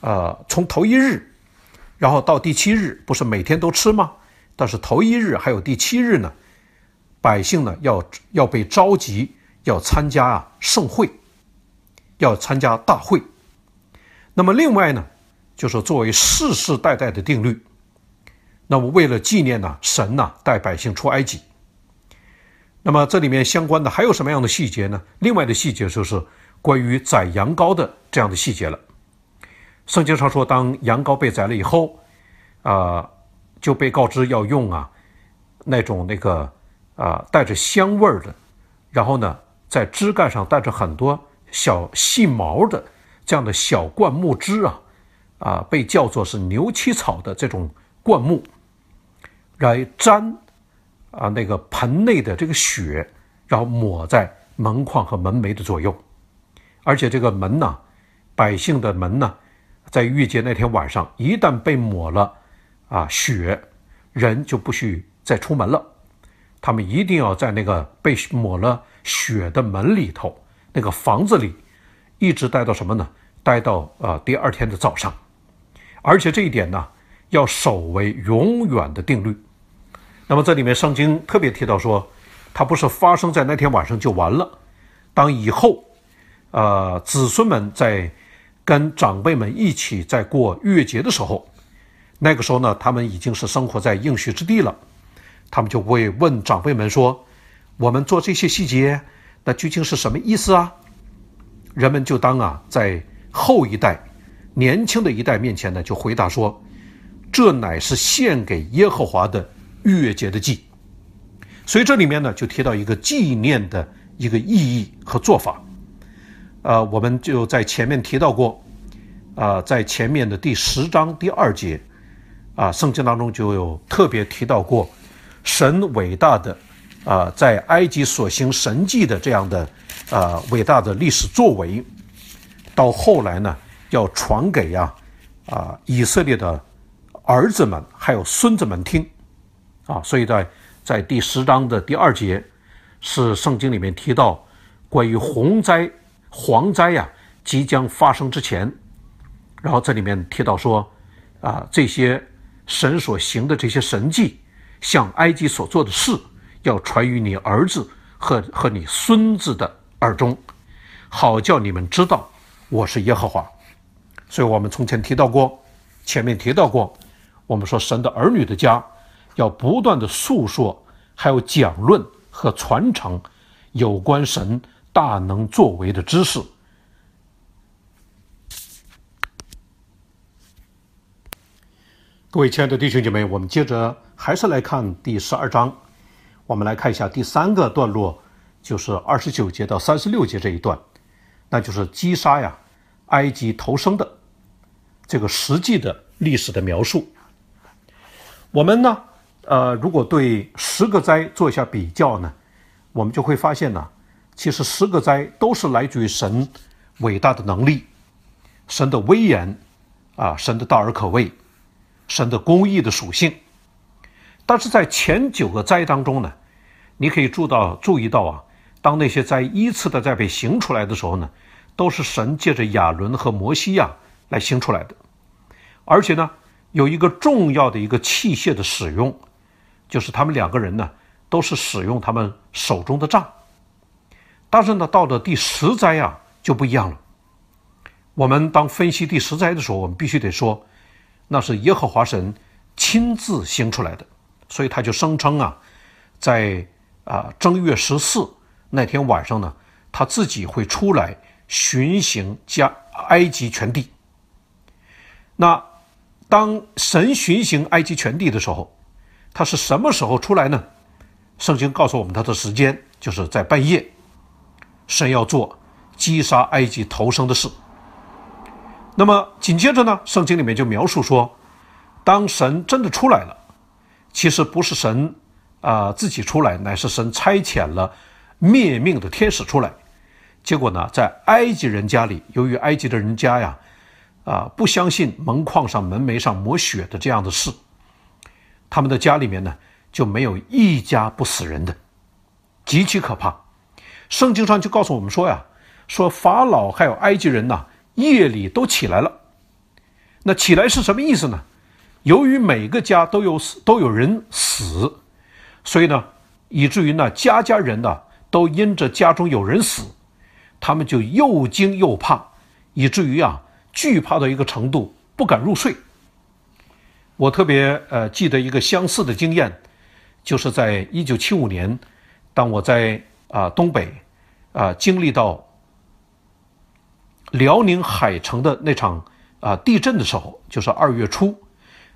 呃，从头一日，然后到第七日，不是每天都吃吗？但是头一日还有第七日呢，百姓呢要要被召集，要参加啊盛会，要参加大会。那么另外呢，就是作为世世代代的定律。那么为了纪念呢神呢带百姓出埃及。那么这里面相关的还有什么样的细节呢？另外的细节就是。关于宰羊羔的这样的细节了。圣经上说，当羊羔被宰了以后，啊，就被告知要用啊那种那个啊带着香味儿的，然后呢，在枝干上带着很多小细毛的这样的小灌木枝啊，啊，被叫做是牛漆草的这种灌木，来沾啊那个盆内的这个血，然后抹在门框和门楣的左右。而且这个门呢，百姓的门呢，在遇见那天晚上一旦被抹了啊血，人就不许再出门了。他们一定要在那个被抹了血的门里头，那个房子里，一直待到什么呢？待到啊第二天的早上。而且这一点呢，要守为永远的定律。那么这里面圣经特别提到说，它不是发生在那天晚上就完了，当以后。呃，子孙们在跟长辈们一起在过月节的时候，那个时候呢，他们已经是生活在应许之地了，他们就会问长辈们说：“我们做这些细节，那究竟是什么意思啊？”人们就当啊，在后一代、年轻的一代面前呢，就回答说：“这乃是献给耶和华的月节的祭。”所以这里面呢，就提到一个纪念的一个意义和做法。呃，我们就在前面提到过，啊，在前面的第十章第二节，啊，圣经当中就有特别提到过，神伟大的，啊，在埃及所行神迹的这样的，啊，伟大的历史作为，到后来呢，要传给呀，啊，以色列的儿子们还有孙子们听，啊，所以在在第十章的第二节，是圣经里面提到关于洪灾。蝗灾呀即将发生之前，然后这里面提到说，啊这些神所行的这些神迹，像埃及所做的事，要传于你儿子和和你孙子的耳中，好叫你们知道我是耶和华。所以，我们从前提到过，前面提到过，我们说神的儿女的家要不断的诉说，还有讲论和传承有关神。大能作为的知识，各位亲爱的弟兄姐妹，我们接着还是来看第十二章，我们来看一下第三个段落，就是二十九节到三十六节这一段，那就是击杀呀埃及头生的这个实际的历史的描述。我们呢，呃，如果对十个灾做一下比较呢，我们就会发现呢。其实十个灾都是来自于神伟大的能力，神的威严啊，神的大而可畏，神的公义的属性。但是在前九个灾当中呢，你可以注到注意到啊，当那些灾依次的在被行出来的时候呢，都是神借着亚伦和摩西呀来行出来的，而且呢，有一个重要的一个器械的使用，就是他们两个人呢都是使用他们手中的杖。但是呢，到了第十灾啊就不一样了。我们当分析第十灾的时候，我们必须得说，那是耶和华神亲自行出来的。所以他就声称啊，在啊正月十四那天晚上呢，他自己会出来巡行加埃及全地。那当神巡行埃及全地的时候，他是什么时候出来呢？圣经告诉我们他的时间就是在半夜。神要做击杀埃及头生的事，那么紧接着呢，圣经里面就描述说，当神真的出来了，其实不是神啊自己出来，乃是神差遣了灭命的天使出来。结果呢，在埃及人家里，由于埃及的人家呀，啊不相信门框上门楣上抹血的这样的事，他们的家里面呢就没有一家不死人的，极其可怕。圣经上就告诉我们说呀，说法老还有埃及人呐，夜里都起来了。那起来是什么意思呢？由于每个家都有死，都有人死，所以呢，以至于呢，家家人呢都因着家中有人死，他们就又惊又怕，以至于啊，惧怕到一个程度，不敢入睡。我特别呃记得一个相似的经验，就是在一九七五年，当我在。啊，东北啊，经历到辽宁海城的那场啊地震的时候，就是二月初，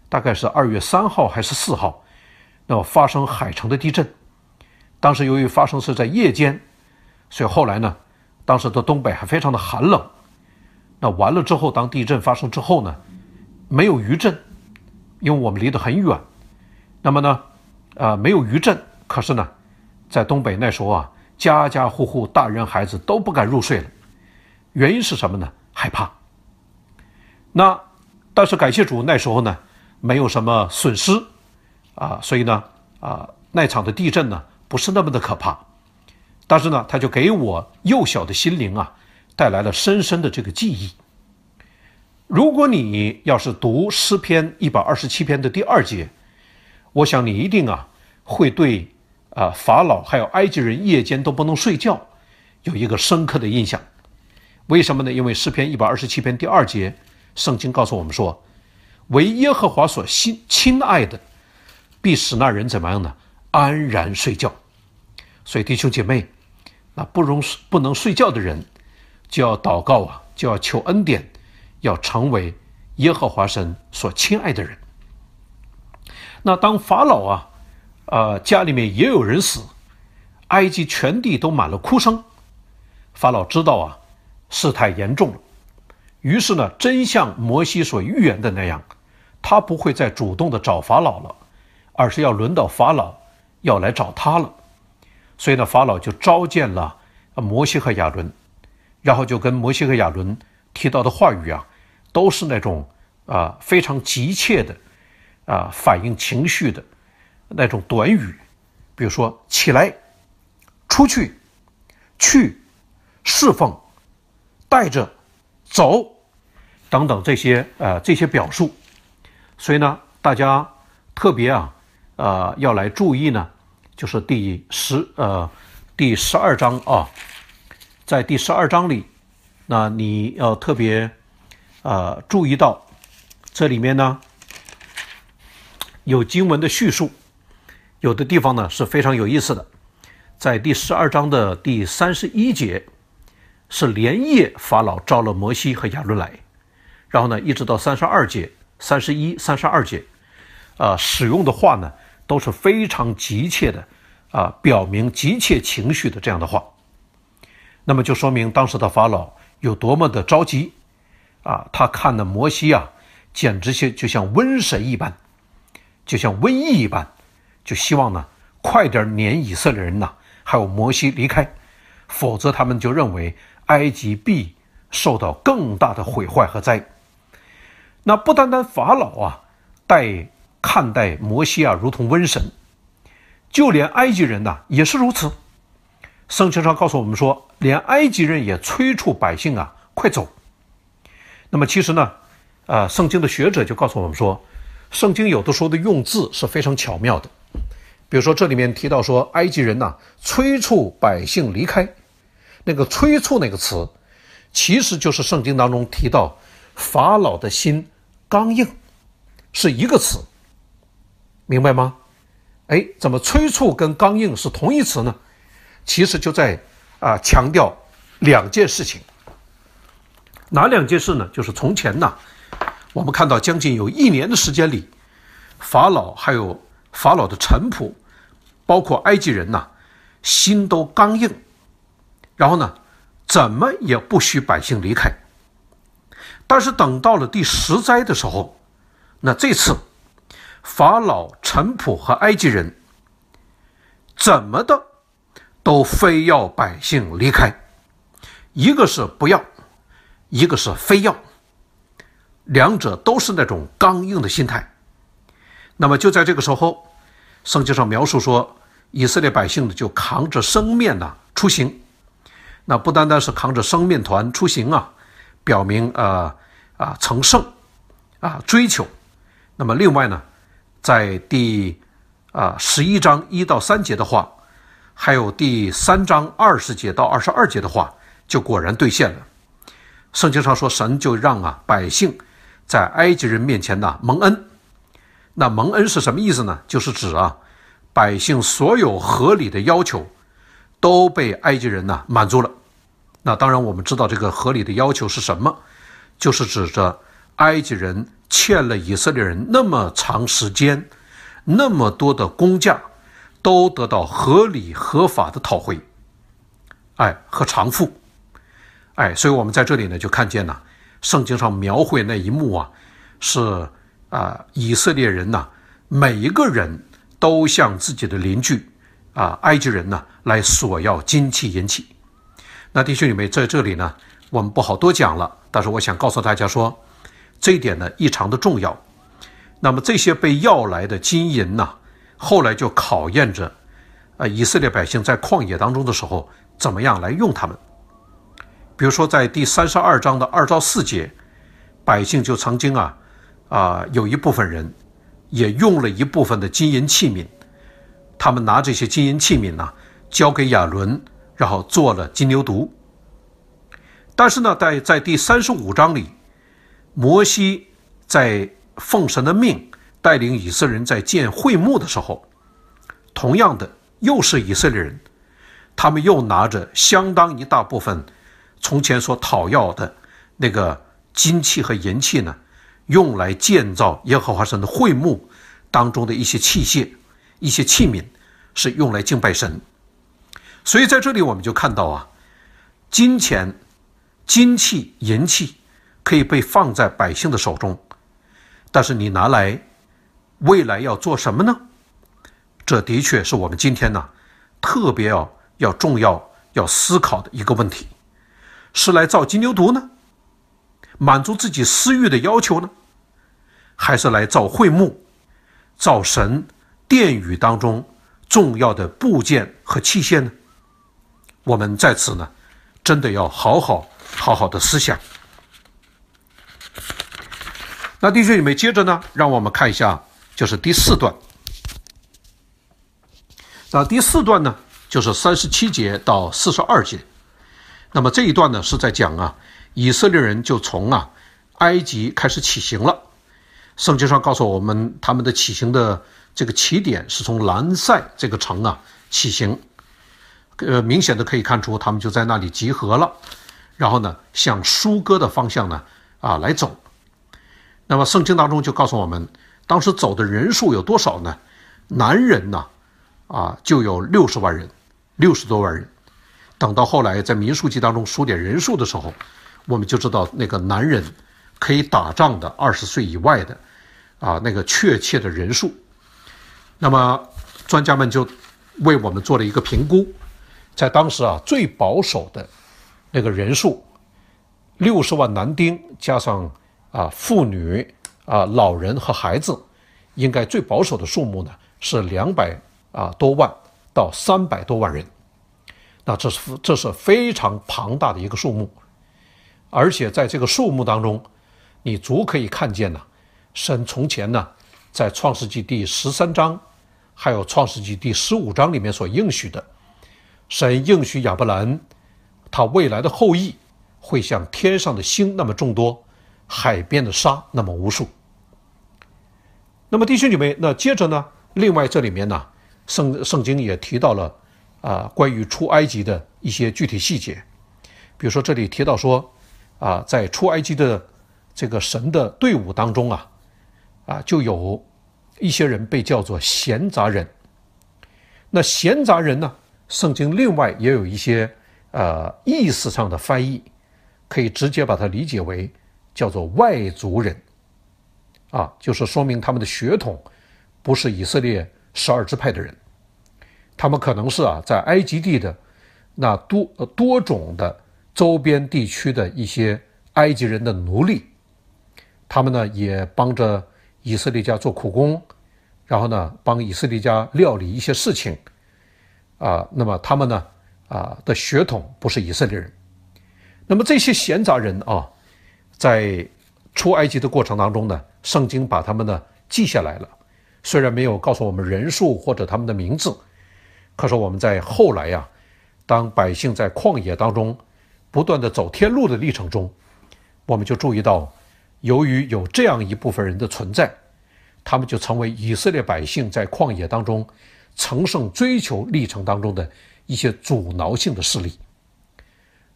大概是二月三号还是四号，那么发生海城的地震。当时由于发生是在夜间，所以后来呢，当时的东北还非常的寒冷。那完了之后，当地震发生之后呢，没有余震，因为我们离得很远。那么呢，呃，没有余震，可是呢，在东北那时候啊。家家户户，大人孩子都不敢入睡了，原因是什么呢？害怕。那，但是感谢主，那时候呢，没有什么损失，啊，所以呢，啊，那场的地震呢，不是那么的可怕。但是呢，他就给我幼小的心灵啊，带来了深深的这个记忆。如果你要是读诗篇一百二十七篇的第二节，我想你一定啊，会对。啊，法老还有埃及人夜间都不能睡觉，有一个深刻的印象。为什么呢？因为诗篇一百二十七篇第二节，圣经告诉我们说：“为耶和华所亲亲爱的，必使那人怎么样呢？安然睡觉。”所以弟兄姐妹，那不容不能睡觉的人，就要祷告啊，就要求恩典，要成为耶和华神所亲爱的人。那当法老啊。呃，家里面也有人死，埃及全地都满了哭声。法老知道啊，事态严重了，于是呢，真像摩西所预言的那样，他不会再主动的找法老了，而是要轮到法老要来找他了。所以呢，法老就召见了摩西和亚伦，然后就跟摩西和亚伦提到的话语啊，都是那种啊非常急切的啊反映情绪的。那种短语，比如说“起来”、“出去”、“去”、“侍奉”、“带着”、“走”等等这些呃这些表述，所以呢，大家特别啊呃要来注意呢，就是第十呃第十二章啊，在第十二章里，那你要特别呃注意到这里面呢有经文的叙述。有的地方呢是非常有意思的，在第十二章的第三十一节，是连夜法老召了摩西和亚伦来，然后呢一直到三十二节，三十一、三十二节，呃，使用的话呢都是非常急切的，啊，表明急切情绪的这样的话，那么就说明当时的法老有多么的着急，啊，他看的摩西啊，简直像就像瘟神一般，就像瘟疫一般。就希望呢，快点撵以色列人呐，还有摩西离开，否则他们就认为埃及必受到更大的毁坏和灾。那不单单法老啊，待看待摩西啊，如同瘟神，就连埃及人呐也是如此。圣经上告诉我们说，连埃及人也催促百姓啊，快走。那么其实呢，啊，圣经的学者就告诉我们说，圣经有的时候的用字是非常巧妙的。比如说，这里面提到说埃及人呐催促百姓离开，那个催促那个词，其实就是圣经当中提到法老的心刚硬，是一个词，明白吗？哎，怎么催促跟刚硬是同一词呢？其实就在啊强调两件事情，哪两件事呢？就是从前呐，我们看到将近有一年的时间里，法老还有。法老的臣仆，包括埃及人呐，心都刚硬。然后呢，怎么也不许百姓离开。但是等到了第十灾的时候，那这次法老陈朴和埃及人怎么的都非要百姓离开，一个是不要，一个是非要，两者都是那种刚硬的心态。那么就在这个时候，圣经上描述说，以色列百姓呢就扛着生面呢出行，那不单单是扛着生面团出行啊，表明呃啊成圣，啊追求。那么另外呢，在第啊十一章一到三节的话，还有第三章二十节到二十二节的话，就果然兑现了。圣经上说，神就让啊百姓在埃及人面前呢蒙恩。那蒙恩是什么意思呢？就是指啊，百姓所有合理的要求都被埃及人呢满足了。那当然，我们知道这个合理的要求是什么，就是指着埃及人欠了以色列人那么长时间、那么多的工价，都得到合理合法的讨回，哎，和偿付。哎，所以我们在这里呢就看见了圣经上描绘那一幕啊，是。啊，以色列人呢，每一个人都向自己的邻居，啊，埃及人呢来索要金器银器。那弟兄姐妹在这里呢，我们不好多讲了。但是我想告诉大家说，这一点呢异常的重要。那么这些被要来的金银呢，后来就考验着，啊，以色列百姓在旷野当中的时候，怎么样来用他们？比如说在第三十二章的二到四节，百姓就曾经啊。啊，有一部分人也用了一部分的金银器皿，他们拿这些金银器皿呢，交给亚伦，然后做了金牛犊。但是呢，在在第三十五章里，摩西在奉神的命带领以色列人在建会幕的时候，同样的又是以色列人，他们又拿着相当一大部分从前所讨要的那个金器和银器呢。用来建造耶和华神的会幕当中的一些器械、一些器皿，是用来敬拜神。所以在这里我们就看到啊，金钱、金器、银器可以被放在百姓的手中，但是你拿来未来要做什么呢？这的确是我们今天呢特别要要重要要思考的一个问题：是来造金牛犊呢，满足自己私欲的要求呢？还是来造会幕、造神殿宇当中重要的部件和器械呢？我们在此呢，真的要好好好好的思想。那弟兄姐妹，接着呢，让我们看一下，就是第四段。那第四段呢，就是三十七节到四十二节。那么这一段呢，是在讲啊，以色列人就从啊埃及开始起行了。圣经上告诉我们，他们的起行的这个起点是从兰塞这个城啊起行，呃，明显的可以看出他们就在那里集合了，然后呢，向苏哥的方向呢啊来走。那么圣经当中就告诉我们，当时走的人数有多少呢？男人呢，啊，就有六十万人，六十多万人。等到后来在民数记当中数点人数的时候，我们就知道那个男人可以打仗的二十岁以外的。啊，那个确切的人数，那么专家们就为我们做了一个评估，在当时啊，最保守的那个人数，六十万男丁加上啊妇女啊老人和孩子，应该最保守的数目呢是两百啊多万到三百多万人，那这是这是非常庞大的一个数目，而且在这个数目当中，你足可以看见呢。神从前呢，在创世纪第十三章，还有创世纪第十五章里面所应许的，神应许亚伯兰，他未来的后裔会像天上的星那么众多，海边的沙那么无数。那么弟兄姐妹，那接着呢，另外这里面呢，圣圣经也提到了啊，关于出埃及的一些具体细节，比如说这里提到说啊，在出埃及的这个神的队伍当中啊。啊，就有一些人被叫做闲杂人。那闲杂人呢？圣经另外也有一些呃意思上的翻译，可以直接把它理解为叫做外族人。啊，就是说明他们的血统不是以色列十二支派的人，他们可能是啊在埃及地的那多多种的周边地区的一些埃及人的奴隶，他们呢也帮着。以色列家做苦工，然后呢，帮以色列家料理一些事情，啊，那么他们呢，啊的血统不是以色列人，那么这些闲杂人啊，在出埃及的过程当中呢，圣经把他们呢记下来了，虽然没有告诉我们人数或者他们的名字，可是我们在后来呀，当百姓在旷野当中不断的走天路的历程中，我们就注意到。由于有这样一部分人的存在，他们就成为以色列百姓在旷野当中乘胜追求历程当中的，一些阻挠性的势力。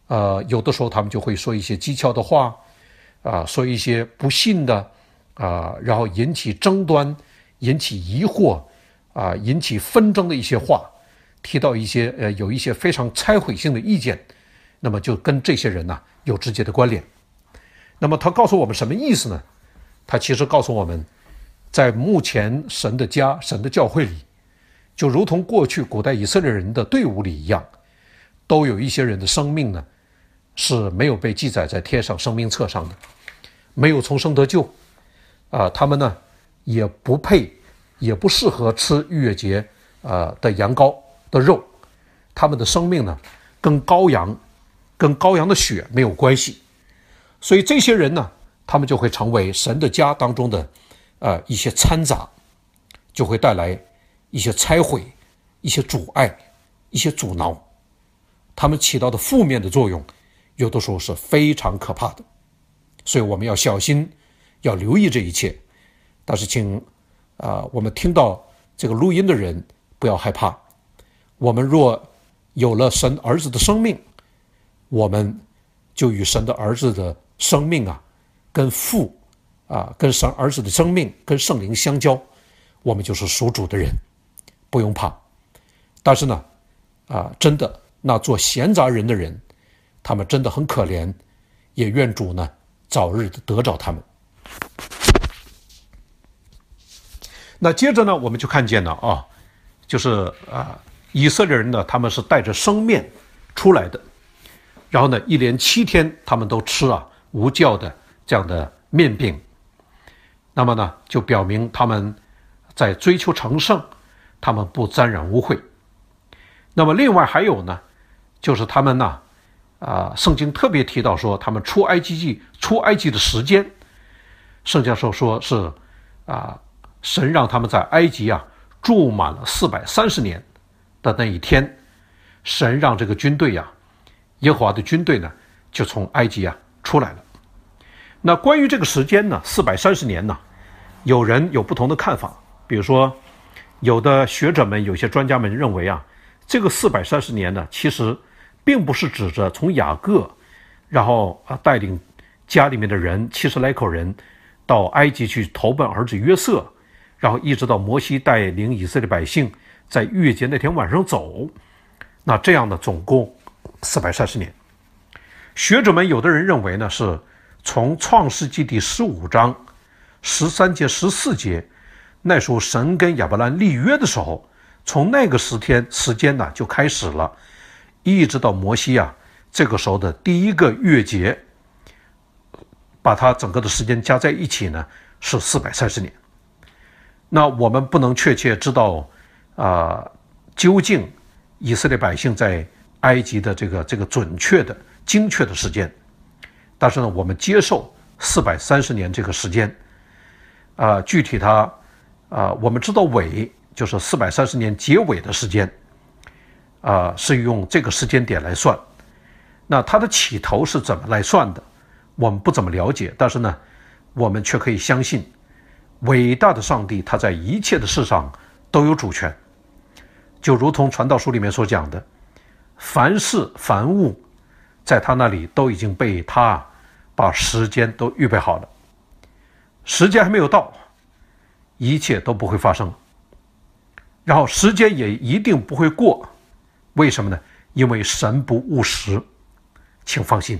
呃，有的时候他们就会说一些讥诮的话，啊，说一些不信的，啊，然后引起争端，引起疑惑，啊，引起纷争的一些话，提到一些呃，有一些非常拆毁性的意见，那么就跟这些人呢有直接的关联。那么他告诉我们什么意思呢？他其实告诉我们，在目前神的家、神的教会里，就如同过去古代以色列人的队伍里一样，都有一些人的生命呢是没有被记载在天上生命册上的，没有重生得救，啊，他们呢也不配，也不适合吃逾越节啊的羊羔的肉，他们的生命呢跟羔羊、跟羔羊的血没有关系。所以这些人呢，他们就会成为神的家当中的，呃，一些掺杂，就会带来一些拆毁、一些阻碍、一些阻挠，他们起到的负面的作用，有的时候是非常可怕的。所以我们要小心，要留意这一切。但是，请啊，我们听到这个录音的人不要害怕。我们若有了神儿子的生命，我们就与神的儿子的。生命啊，跟父啊，跟生儿子的生命，跟圣灵相交，我们就是属主的人，不用怕。但是呢，啊，真的，那做闲杂人的人，他们真的很可怜，也愿主呢早日得着他们。那接着呢，我们就看见了啊，就是啊，以色列人呢，他们是带着生面出来的，然后呢，一连七天他们都吃啊。无教的这样的面饼，那么呢，就表明他们在追求成圣，他们不沾染污秽。那么另外还有呢，就是他们呢，啊，圣经特别提到说，他们出埃及、记出埃及的时间，圣教授说是啊，神让他们在埃及啊住满了四百三十年的那一天，神让这个军队呀，耶和华的军队呢，就从埃及啊出来了。那关于这个时间呢？四百三十年呢？有人有不同的看法。比如说，有的学者们、有些专家们认为啊，这个四百三十年呢，其实并不是指着从雅各，然后啊带领家里面的人七十来口人到埃及去投奔儿子约瑟，然后一直到摩西带领以色列百姓在逾越节那天晚上走，那这样的总共四百三十年。学者们有的人认为呢是。从创世纪第十五章十三节、十四节，那时候神跟亚伯兰立约的时候，从那个时天时间呢就开始了，一直到摩西啊，这个时候的第一个月节，把它整个的时间加在一起呢是四百三十年。那我们不能确切知道啊，究竟以色列百姓在埃及的这个这个准确的精确的时间。但是呢，我们接受四百三十年这个时间，啊，具体它，啊，我们知道尾就是四百三十年结尾的时间，啊，是用这个时间点来算。那它的起头是怎么来算的？我们不怎么了解，但是呢，我们却可以相信，伟大的上帝他在一切的事上都有主权，就如同《传道书》里面所讲的，凡事凡物。在他那里都已经被他把时间都预备好了，时间还没有到，一切都不会发生，然后时间也一定不会过，为什么呢？因为神不误时，请放心。